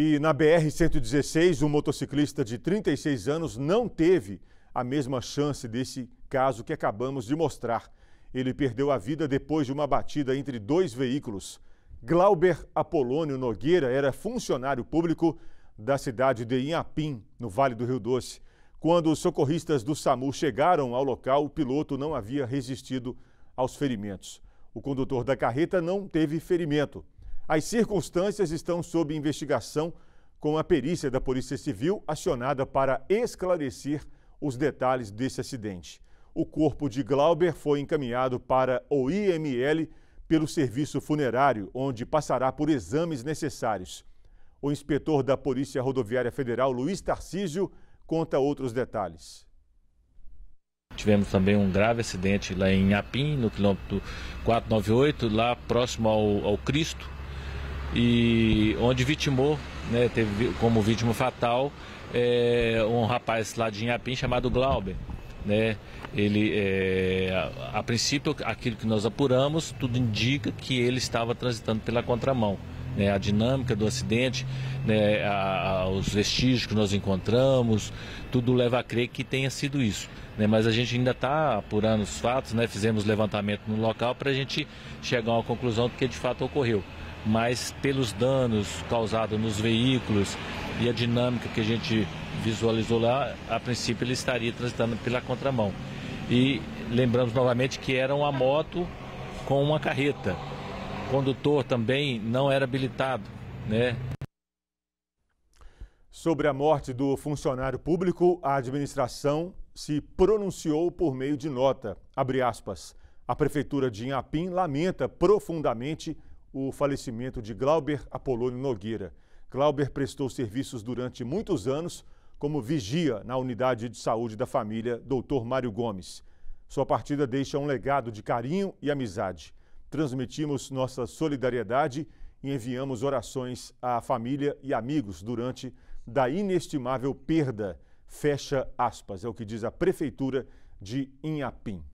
E na BR-116, um motociclista de 36 anos não teve a mesma chance desse caso que acabamos de mostrar. Ele perdeu a vida depois de uma batida entre dois veículos. Glauber Apolônio Nogueira era funcionário público da cidade de Inhapim, no Vale do Rio Doce. Quando os socorristas do SAMU chegaram ao local, o piloto não havia resistido aos ferimentos. O condutor da carreta não teve ferimento. As circunstâncias estão sob investigação com a perícia da Polícia Civil acionada para esclarecer os detalhes desse acidente. O corpo de Glauber foi encaminhado para o IML pelo serviço funerário, onde passará por exames necessários. O inspetor da Polícia Rodoviária Federal, Luiz Tarcísio, conta outros detalhes. Tivemos também um grave acidente lá em Apim, no quilômetro 498, lá próximo ao, ao Cristo, e onde vitimou, né, teve como vítima fatal é, um rapaz lá de Inhapim chamado Glauber. Né? Ele, é, a, a, princípio, aquilo que nós apuramos, tudo indica que ele estava transitando pela contramão. Né? A dinâmica do acidente, né? a, a, os vestígios que nós encontramos, tudo leva a crer que tenha sido isso. Né? Mas a gente ainda está apurando os fatos, né? fizemos levantamento no local para a gente chegar a uma conclusão do que de fato ocorreu mas pelos danos causados nos veículos e a dinâmica que a gente visualizou lá, a princípio ele estaria transitando pela contramão. E lembramos novamente que era uma moto com uma carreta. O condutor também não era habilitado, né? Sobre a morte do funcionário público, a administração se pronunciou por meio de nota. Abre aspas. A prefeitura de Inhapim lamenta profundamente o falecimento de Glauber Apolônio Nogueira. Glauber prestou serviços durante muitos anos como vigia na unidade de saúde da família Dr. Mário Gomes. Sua partida deixa um legado de carinho e amizade. Transmitimos nossa solidariedade e enviamos orações à família e amigos durante da inestimável perda. Fecha aspas, é o que diz a Prefeitura de Inhapim.